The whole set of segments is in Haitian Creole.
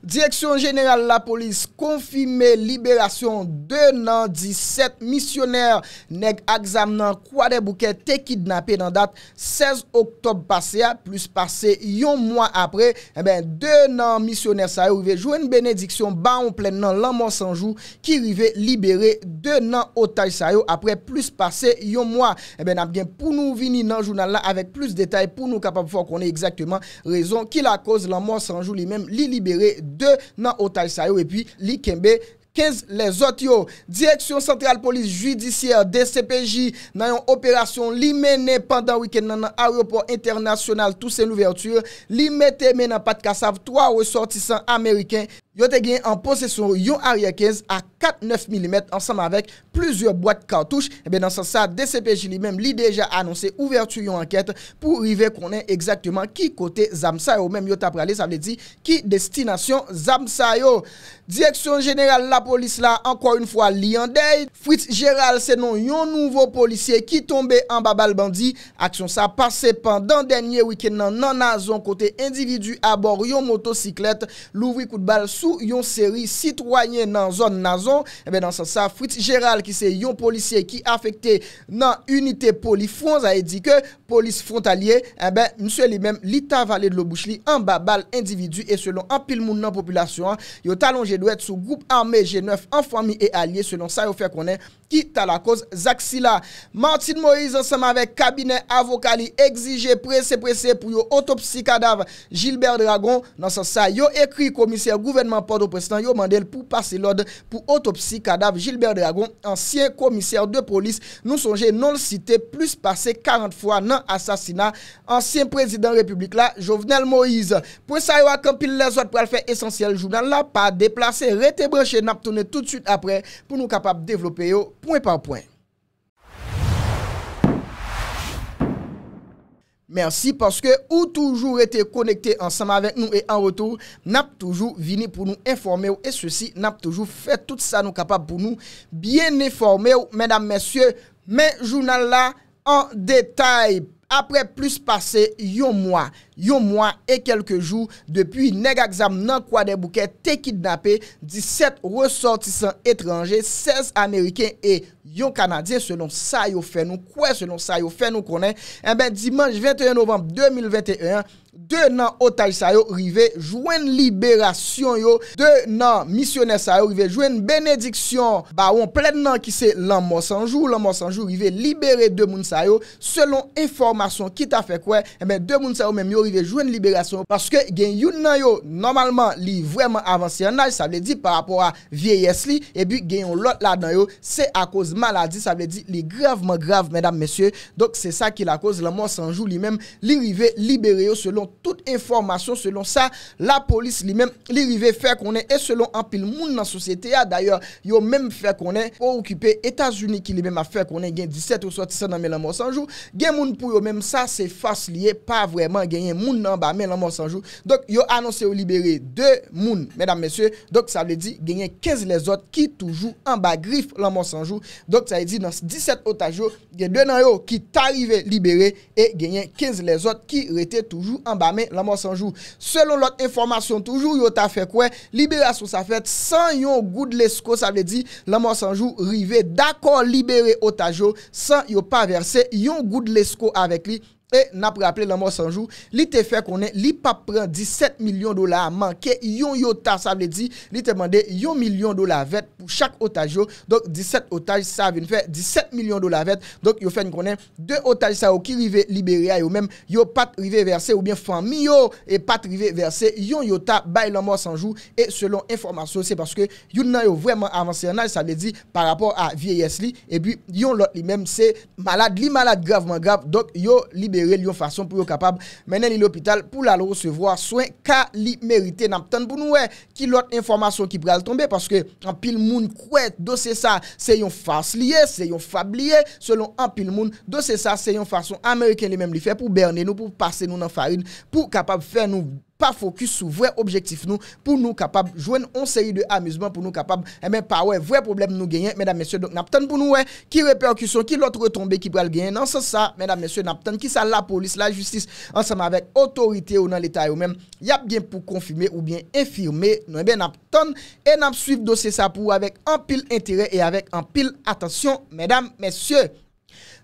Direksyon jeneral la polis konfime liberasyon 2 nan 17 misyoner neg aksam nan kwa eh de bouke tekid nape nan dat 16 oktob pase a plus pase yon mwa apre e eh ben 2 nan misyoner sa yo rive jwen benediksyon baon plen nan lanman sanjou ki rive liberay 2 nan otaj sa yo apre plus pase yon mwa e ben apgen pou nou vini nan jounal la avek plus detay pou nou kapap fwa kon e exakteman rezon ki la koz lanman sanjou li men li liberay 2 nan 2 nan Otay Sayo E pi li kembe 15 le Zotio Direksyon Sentral Police Judicia DCPJ nan yon operasyon Li mene pandan wiken nan Aeroport Internasyonal Li mene teme nan Pat Kassav 3 wesortisan Ameriken Yote gen an posesyon yon ariyakez eh a 4-9 mm ansam avek pluzur boate kartouche. Ebe dansan sa DCPJ li menm li deja anonsen ouvertu yon anket pou rive konen ekzaktouman ki kote Zamsayo. Menm yote apre ale sa vle di ki destinasyon Zamsayo. Direksyon general la polis la anko yon fwa li yandei. Fritz Gérald se non yon nouvo polisye ki tombe an babal bandi. Aksyon sa pase pandan denye wiken nan nanazon kote individu abor yon motosiklet louvri koutbal soubou sou yon seri sitwanyen nan zon nan zon, ebe dansan eh sa Fritz Gérald ki se yon polisye ki afekte nan unité polifronz a e di ke... polis frontalye, ebe, eh mswe li mem lita vale de lo bouchli, an babal individu, e selon an pil moun nan populasyon yo talonje doit sou group arme G9, an fami e alye, selon sa yo fè konen, ki ta la koz Zaxila Martin Moïse, anseman vek kabine avokali, exige prese prese pou yo otopsi kadav Gilbert Dragon, nan sa sa yo ekri komisyèr gouvenman podo prestan yo mandel pou pase lode pou otopsi kadav Gilbert Dragon, ansyen komisyèr de polis, nou sonje non le cite plus pase 40 fwa nan Asasina, ansyen prezident republik la Jovenel Moïse Pou sa yo akampil le zot pou al fè esensyel Jounal la pa deplase, rete breche Nap tounè tout süt apre pou nou kapap Devlopè yo, pouen pa pouen Mersi porske ou toujou rete Konekte ansanm avèk nou e an retou Nap toujou vini pou nou informè ou E sou si nap toujou fè tout sa nou kapap Pou nou bien informè ou Mèdam mèsyè, mè jounal la En detay, apre plus pase, yon mwa. yon mwa e kelke jou depi neg aksam nan kwa de bouke te kidnape, 17 resortisan etranje, 16 aneriken e yon kanadien selon sa yo fen nou, kwen selon sa yo fen nou konen, e ben dimanj 21 novem 2021, 2 nan otaj sa yo rive, jwen liberasyon yo, 2 nan misyoner sa yo rive, jwen benediksyon ba won plen nan ki se lan mwa sanjou, lan mwa sanjou rive, libere 2 moun sa yo, selon informasyon ki ta fe kwen, e eh ben 2 moun sa yo men myori gen yon nan yo normalman li vwèman avansi anaj, sa ble di par apor a vieyes li e bi gen yon lot la nan yo se a koz maladi, sa ble di li gravman grav, mèdam mèsyè, dok se sa ki la koz la mòs anjou li mèm, li rive libere yo selon tout informasyon selon sa, la polis li mèm li rive fè konè, e selon anpil moun nan sosyete ya, d'ayor, yo mèm fè konè, pou okype Etasuni ki li mèm a fè konè, gen 17 ou so tisa nan mè la mòs anjou, gen moun pou yo mèm sa se fòs liye, pa vwèman gen yon Moun nan ba men nan monsanjou. Dok yo annonse yo libere de moun. Medan monsanjou. Dok sa vle di genyen 15 lezot ki toujou an ba grif nan monsanjou. Dok sa vle di nan 17 otajou. Genyen 2 nan yo ki ta rive libere. E genyen 15 lezot ki rete toujou an ba men nan monsanjou. Selon lot informasyon toujou yo ta fekwe. Libera sou sa fet san yon goud lesko. Sa vle di nan monsanjou rive. Dako libere otajou san yo pa verse yon goud lesko avek li. E na pou rappele l'anmors anjou Li te fè konen li pa pren 17 milyon dola A manke yon yota Sa vle di li te mande yon milyon dola Vèt pou chak otaj yo Donk 17 otaj sa vle di fè 17 milyon dola Vèt donk yo fè ni konen 2 otaj sa yo ki rive liberi a yo menm Yo pat rive verse ou bien fami yo E pat rive verse yon yota Bay l'anmors anjou e selon informasyon Se parce ke yon nan yo vwèman avanse Anaj sa vle di par rapport a vieyes li E bi yon lot li menm se malade Li malade grav man grav donk yo liberi Sè yon fason pou yon kapab menen li l'hôpital pou la lou se vwa soen ka li merite nan tan pou noue. Ki lot informasyon ki pral tombe, paske an pil moun kouèt, do se sa, se yon fans liye, se yon fab liye, selon an pil moun, do se sa, se yon fason Ameriken li mem li fe pou bernen nou, pou pase nou nan farin, pou kapab fèr nou... pa fokus sou vwè objektif nou pou nou kapab jwen on seri de amizman pou nou kapab eme eh pa wè vwè problem nou genyen. Medan mesye, donk nap ton pou nou wè ki reperkusyon, ki lot retombe, ki pral genyen. Nan se sa, medan mesye, nap ton ki sa la polis, la justis, ansama vek otorite ou nan l'Etat ou men, yap gen pou konfime ou bien enfirme, nou ebe eh nap ton e nap suiv dosye sa pou avèk anpil entere et avèk anpil atasyon, medan mesye.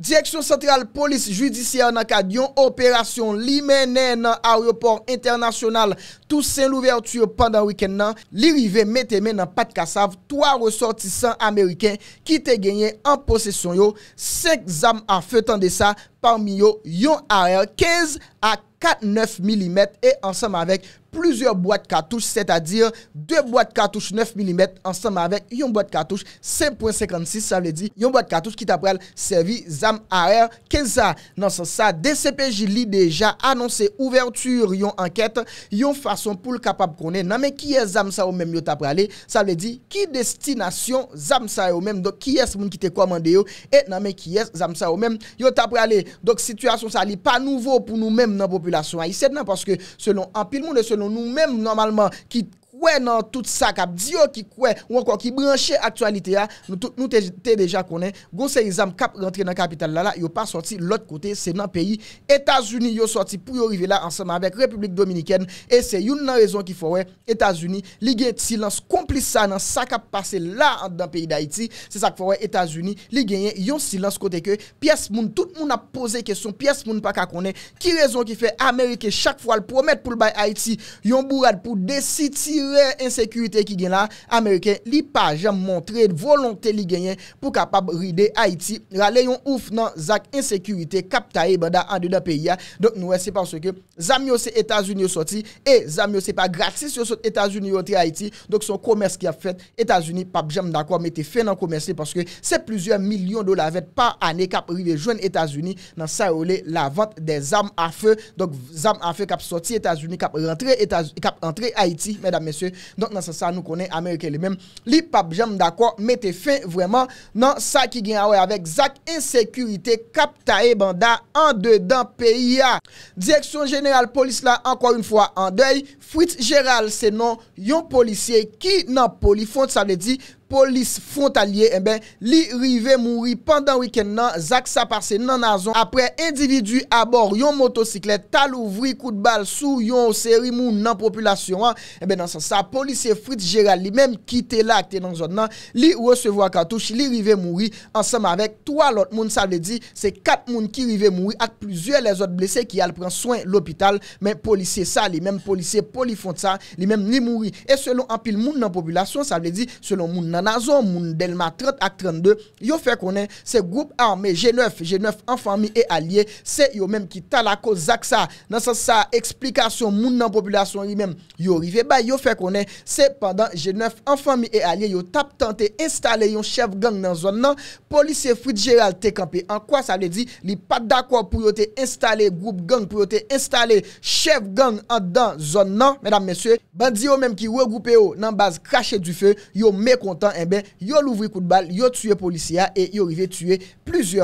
Direksyon sentral polis judisyen nan kade yon operasyon li menen nan aeroport internasyonal tousen l'ouverture pandan wiken nan, li rive metemen nan pat kasav 3 resortisan Ameriken ki te genyen an posesyon yo, 5 zam an fetan de sa parmi yo yon arer 15 a 49 mm e ansam avek. plusieurs boîte katouche, c'est-à-dire deux boîte katouche neuf milimetre ensemble avec yon boîte katouche 5.56, ça veut dire yon boîte katouche qui t'a pral servi zam aère 15 ans. Non, c'est ça, DCPJ lit déjà annoncer ouverture yon enquête, yon façon pou le capable qu'on est. Non, mais qui est zam ça ou même yo t'a pralé? Ça veut dire, qui destination zam ça ou même? Donc, qui est moun ki te commande yo? Et, non, mais qui est zam ça ou même? Yo t'a pralé? Donc, situation ça lit pas nouveau pou nou même nan populasyon aï. C'est nan, parce que, selon an pile monde, selon nou nou menm normalman ki... kwen nan tout sa kap, diyo ki kwen ou ankon ki branche aktualite ya nou te deja konen, gonsen izan kap rentre nan kapital la la, yo pa sorti lot kote, se nan peyi, Etasuni yo sorti pou yo rive la ansanman vek Republik Dominiken, e se yon nan rezon ki fowen, Etasuni, li gen silans komplisa nan sa kap pase la nan peyi d'Haïti, se sak fowen Etasuni li gen yon silans kote ke piyes moun, tout moun ap pose kèson piyes moun pa ka konen, ki rezon ki fè Amerike chak fwa l promet pou l bay Haïti yon bourad pou desitir insekurite ki gen la, Ameriken li pa jem montre de volonte li genyen pou kapap ride Aiti rale yon ouf nan zak insekurite kap ta e bada an de da pe ya donk nou e se panso ke zami yo se Etasunyo soti e zami yo se pa gratis yo sot Etasunyo tri Aiti donk son komers ki ap fet Etasunyo pap jem dakwa mette fe nan komersi paske se plusieurs milyon do la vet pa ane kap rive jwen Etasunyo nan sa ole la vant de zami a fe donk zami a fe kap soti Etasunyo kap rentre Etasunyo, kap rentre Aiti men damen Donk nan sa sa nou konen Amerike li men Li pap jem da kwa mette fin Vweman nan sa ki gen awe Avèk zak insekurite Kapta e banda an de dan peyi ya Direksyon jeneral polis la Ankwa un fwa an dey Fuit jeral se non yon polisye Ki nan polifont sa le di polis frontalye, e eh ben, li rive mouri pandan wiken nan, zak sa parse nan nazon, apre individu a bor yon motosiklet, tal ouvri kout bal sou yon seri moun nan populasyon an, ah. e eh ben nan san sa polisye Fritz Gérald, li menm ki te la akte nan zon nan, li resevo akatouche, li rive mouri, ansam avek 3 lot moun, sa vedi, se 4 moun ki rive mouri, ak plizye le zot blese ki al pren soyn lopital, menm polisye sa, li menm polisye poli font sa li menm li mouri, e selon an pil moun nan populasyon, sa vedi, selon moun nan nan zon moun delman 30 ak 32 yo fe konen se group arme G9, G9 an fami e alye se yo menm ki talako zak sa nan san sa eksplikasyon moun nan populasyon ri menm yo rive yo fe konen se pandan G9 an fami e alye yo tap tante installe yon chev gang nan zon nan polise Fritjeral tekampe an kwa sa le di li pat da kwa pou yo te installe group gang pou yo te installe chev gang an dan zon nan menam mensye, bandi yo menm ki regroupe yo nan baz krashe du fe, yo me kontan Eh yon louvri kout bal, yon tue polisya e yon rive tue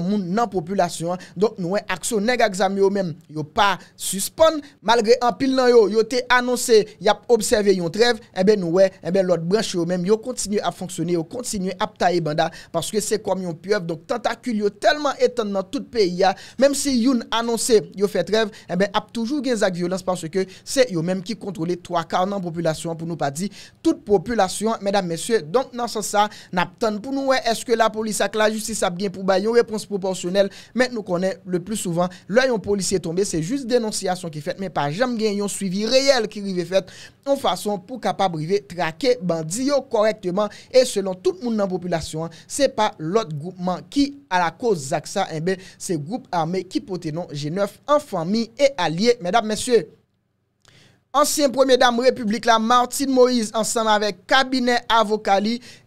moun nan populasyon, donk nouwe aksyon neg aksam yo men, yo pa suspon, malgre an pil nan yo yo te anonse, yap observe yon trev, ebe eh nouwe, ebe eh lot branch yo men, yo kontinye eh a fonksyone, yo kontinye ap tae banda, paske se kom yon pyev donk tentakul yo telman etan nan tout peyi ya, menm si yon anonse yo fe trev, ebe ap toujou genzak violans, panse ke se yo men ki kontrole 3-4 nan populasyon, pou nou pa di tout populasyon, menam mesye, donk nan san sa, nap tan pou nouwe, eske la polis ak la justis ap gen pou bayon, we réponse proportionnelle, mais nous connaissons le plus souvent, l'œil un policier tombé, c'est juste dénonciation qui fait, mais pas jamais un suivi réel qui rive fait, en façon pour capable de traquer bandit correctement et selon tout le monde dans la population, c'est pas l'autre groupement qui à la cause Zaksa, eh c'est groupe armé qui porte non G9 en famille et alliés, mesdames, messieurs. ancien premier dame république la Martine Moïse ensemble avec cabinet Avocali.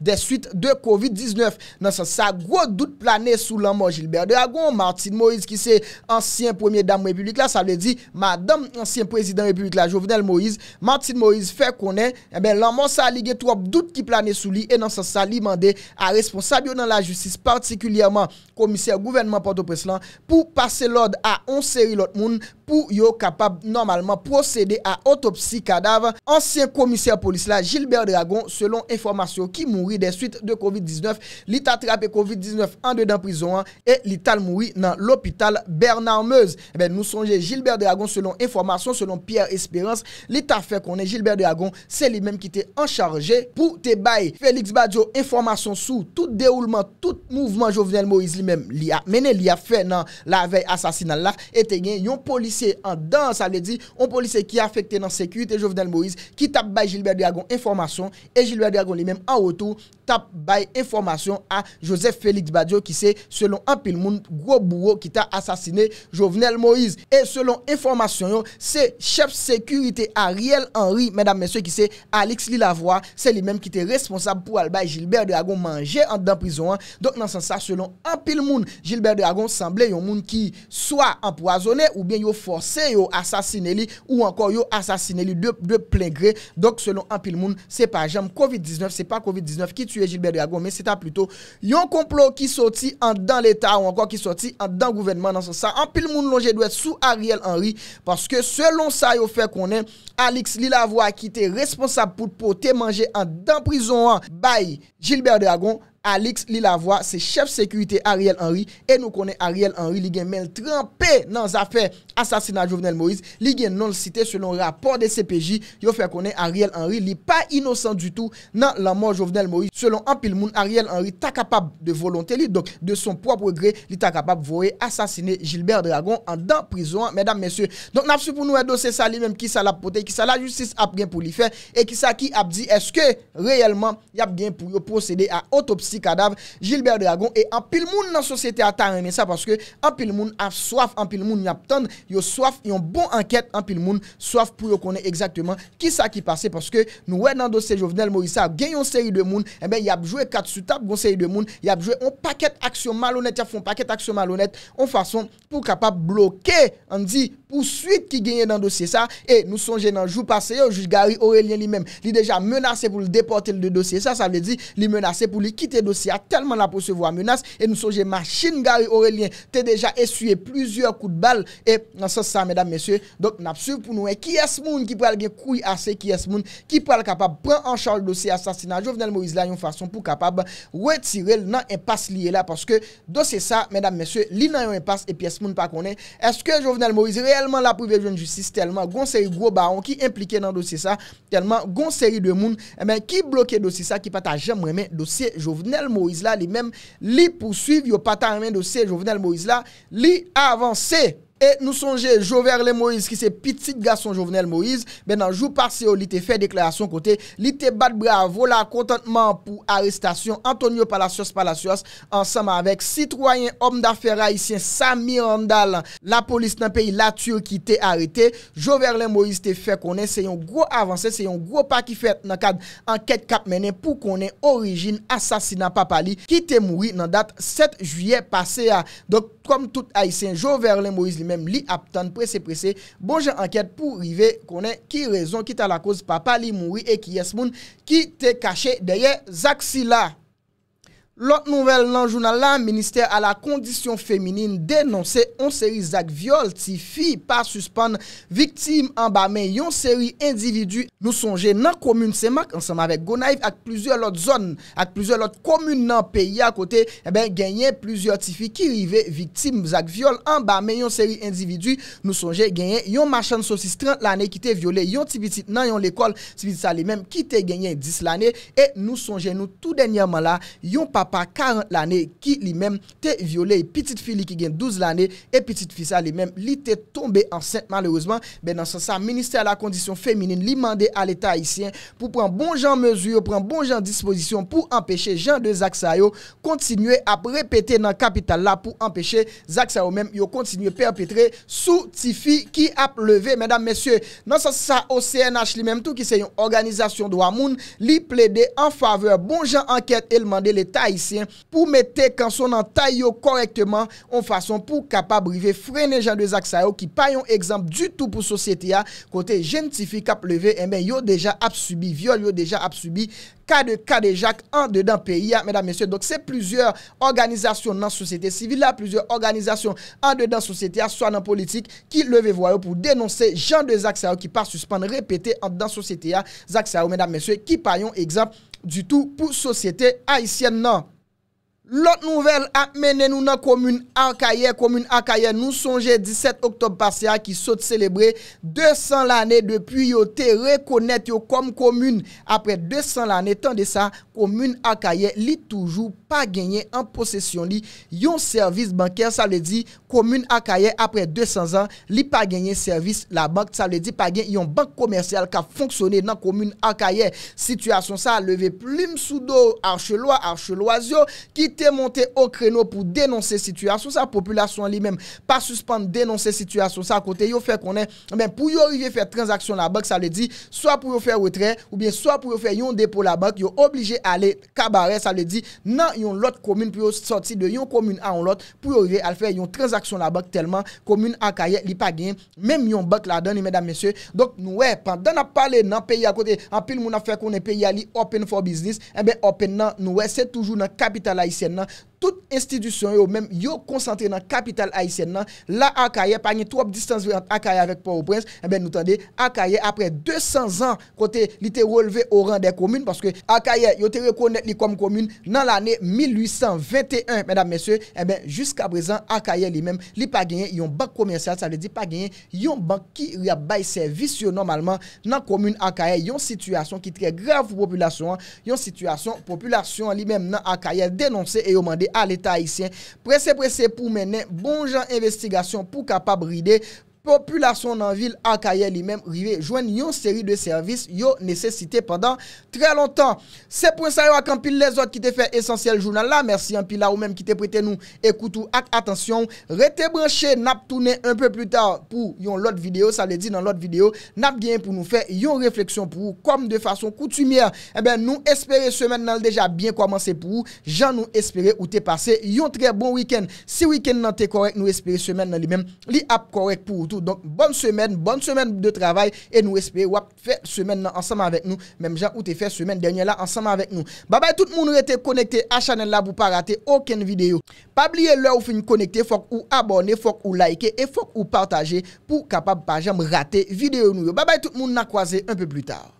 De suite de COVID-19 Nan sa sa gro dout plane sou laman Gilbert Dragon Martin Moriz ki se ansyen premier dame republik La sa le di Madame ansyen prezident republik la Jovenel Moriz Martin Moriz fe konen Ebe eh laman sa ligye trop dout ki plane sou li E nan sa sa li mande a responsabio nan la justice Partikulièrement Komisè gouvernement Port-au-Preslan Pou pase l'ode a onseri lot moun pou yo kapab normalman prosede a otopsi kadav ansyen komisyen polis la, Gilbert Dragon selon informasyon ki mouri de suite de COVID-19, li ta trape COVID-19 an de dan prizon an, e li tal mouri nan l'opital Bernard Meuse e eh ben nou sonje Gilbert Dragon selon informasyon, selon Pierre Esperance li ta fe konen Gilbert Dragon, se li men ki te encharje pou te bay Felix Badiou, informasyon sou tout deroulement, tout mouvment jovenel Moise li men, li a menen, li a fe nan la vey asasinal la, e te gen yon polis an dan, sa le di, an polise ki afekte nan sekurite Jovenel Moïse ki tap bay Gilbert Dragon informasyon e Gilbert Dragon li men an wotou tap bay informasyon a Joseph Félix Badiou ki se selon an pil moun grobouro ki ta asasine Jovenel Moïse. E selon informasyon yon se chef sekurite Ariel Henri, mèdame mèsyon ki se Alex Lilavoie, se li men ki te responsable pou al bay Gilbert Dragon manje an dan prizon an. Don nan san sa, selon an pil moun, Gilbert Dragon semble yon moun ki soa anpoazone ou bien yon Forse yo asasine li ou ankor yo asasine li de plengre. Dok selon Anpil Moun, se pa jam COVID-19, se pa COVID-19 ki tue Gilbert Dragon. Men se ta pluto yon complot ki soti an dan l'Etat ou ankor ki soti an dan gouvernement. Anpil Moun lonje dwe sou Ariel Henry. Parce que selon sa yo fe konen, Alex Lilavo a ki te responsable pou te manje an dan prison an. Bye Gilbert Dragon. Alex li lavoa se chef sekurite Ariel Henry e nou konen Ariel Henry li gen men trempe nan zafè asasina Jovenel Maurice li gen non l site selon rapor de CPJ yo fè konen Ariel Henry li pa inosant du tout nan la mort Jovenel Maurice selon Ampil Moun Ariel Henry ta kapab de volonté li donc de son propre gré li ta kapab vore asasine Gilbert Dragon en dans prison, mesdames, messieurs donc napsu pou nou edo se sa li menm ki sa la pote ki sa la justice ap gen pou li fè e ki sa ki ap di eske reyelman yap gen pou yo prosede a otopsi Kadavre Gilbert Dragon E an pil moun nan sosyete a taran E sa paske an pil moun av soaf An pil moun yon bon anket An pil moun soaf pou yo konen Exactement ki sa ki pase Paske nou wè nan dosye Jovenel Morissa Genyon seri de moun E eh ben yab jwe kat su tab Gon seri de moun Yab jwe yon paket aksyon malonet Yaf yon paket aksyon malonet Yon fason pou kapap bloke An di pou suite ki genyen nan dosye E nou sonje nan jou pase Jou gari Aurélien li men Li deja menase pou li deporte Li menase pou li kite dosye dosye a telman la posevo a menas e nou soje machin gari Aurelien te deja esuye plusieurs kout bal e nan sa sa medam mesye donk napsu pou nou e kyes moun ki pral gen kouy a se kyes moun ki pral kapab pran an chanl dosye asasina Jovenel Moriz la yon fason pou kapab wetire nan en pas liye la paske dosye sa medam mesye li nan yon en pas e pi es moun pa konen eske Jovenel Moriz reyelman la poube joun justice telman gonseri gro baron ki implike nan dosye sa telman gonseri de moun ki eh bloke dosye sa ki pata jam remen dosye Jovenel Jouvenel Moïse la li mèm li porsuiv yopata remèndo se. Jouvenel Moïse la li avansè. E nou sonje Joverle Moïse ki se piti gason jovenel Moïse Ben nan jou pase yo li te fe deklarasyon kote Li te bat bra vola kontantman pou arrestasyon Antonio Palasios Palasios Ansama avek sitroyen om da fe rayisyen Samir Handal La polis nan peyi la tue ki te arete Joverle Moïse te fe konen Se yon gro avanse, se yon gro pakifet Nan kad anket kap menen Pou konen orijin asasina papali Ki te mouri nan dat 7 juye pase ya Dok comme tout haïtien, Joverlin Moïse lui-même, lui attend pressé pressé. Bon, j'ai enquête pour arriver connaît qui raison, qui t'a la cause papa li mouri et qui est ce monde qui t'est caché derrière Zaxila. lot nouvel lan jounal la, minister a la kondisyon feminin denonse on seri zak vyole ti fi pa suspande, viktim an ba men yon seri individu nou sonje nan komune semak, ansama vek Gonaif ak plizye lot zon, ak plizye lot komune nan peyi a kote e eh ben genye plizye ti fi ki rive viktim zak vyole an ba men yon seri individu, nou sonje genye yon machan sosistran lane ki te vyole yon tibiti nan yon lekol, tibiti sa li men ki te genye dis lane, e nou sonje nou tout denye man la, yon pa pa 40 lanè ki li mèm te viole e pitit fi li ki gen 12 lanè e pitit fi sa li mèm li te tombe ansè. Malèouzman, ben nan sa sa Ministè la Kondisyon Féminine li mande alè taïsyen pou pran bon jan mezu yo, pran bon jan disposisyon pou empèche jan de Zak Sayo kontinue ap repète nan kapital la pou empèche Zak Sayo mèm yo kontinue perpètre sou ti fi ki ap leve. Mèdam mèsyè, nan sa sa OCNH li mèm tou ki se yon organizasyon do amoun li plède en faveur bon jan anket el mande le taï pour mettre quand en taille correctement en façon pour capable de freiner gens de zaxao qui pas un exemple du tout pour société à côté gentil, qui cap levé et eh ben yo déjà a subi viol yo déjà subi cas de cas de Jacques en dedans pays mesdames messieurs donc c'est plusieurs organisations dans la société civile là plusieurs organisations en dedans société soit dans politique qui levé voyou pour dénoncer gens de zaxao qui pas suspendre répéter en dedans société à Zach mesdames messieurs qui pas exemple du tout pour société haïtienne. Non. Lote nouvel ap mene nou nan komune Arkaye. Komune Arkaye nou sonje 17 oktob pasya ki sote celebre 200 l ane. Depi yo te rekonet yo kom komune apre 200 l ane. Tande sa komune Arkaye li toujou pa genye an posesyon li. Yon servis banker sa le di komune Arkaye apre 200 an li pa genye servis la bank. Sa le di pa gen yon bank komersyal ka fonksyone nan komune Arkaye. Sityasyon sa leve plim sou do Arche Loa, Arche Loa Zio, kit te monte o kreno pou denonser situasyon sa populasyon li mem, pa suspande denonser situasyon sa kote, yo fe konen, pou yo rive fe transaksyon la bank, sa le di, soa pou yo fe retren, ou bien soa pou yo fe yon depo la bank yo oblije ale kabare, sa le di nan yon lot komine pou yo sorti de yon komine a yon lot, pou yo rive al fe yon transaksyon la bank, telman komine a kaye li pa gen, menm yon bank la den ni medan mesye, donk nou e, pandan a pale nan peyi a kote, an pil moun a fe konen peyi a li open for business, eh en ben open nan nou e, se toujou nan kapital a yise känna Tout institution yo mèm yo konsantre nan kapital Aïsien nan la Akaye, pa nye trop distance akaye avèk pou ou prens, eh nou tande Akaye apre 200 an kote li te releve ou ran de komune, paske Akaye yo te rekone li kom komune nan l'anè 1821, mèdame mèsè, jiska prezant Akaye li mèm li pa genye yon bank komersial, sa li di pa genye yon bank ki ya bay servis yo normalman nan komune Akaye, yon situasyon ki tre grave populasyon, yon situasyon populasyon li mèm nan Akaye denonse e yo mande akaye, a l'Etat Haitien. Presse presse pou menen, bon jan investigasyon pou kapab ridey, populasyon nan vil akaye li men rive jwen yon seri de servis yon nesesite pendant tre lontan. Se pou sa yon akampil les ot ki te fe esensyel jounan la, mersi anpil la ou men ki te prete nou. Ekoutou ak atensyon, rete branche nap toune un peu plu ta pou yon lot videyo sa le di nan lot videyo, nap gen pou nou fe yon refleksyon pou ou kom de fason koutumia. Eben nou espere semen nan deja bien komanse pou ou, jan nou espere ou te pase yon tre bon wiken. Si wiken nan te korek, nou espere semen nan li men li ap korek pou ou Donk bon semen, bon semen de travay E nou espere wap fe semen nan ansama vek nou Mem jan ou te fe semen denyen la ansama vek nou Babay tout moun ou ete konekte a chanel la Vou pa ratey oken videyo Pabliye lè ou fin konekte Fok ou abone, fok ou like E fok ou partaje pou kapab pa jam ratey videyo nou Babay tout moun na kwaze un peu plus tar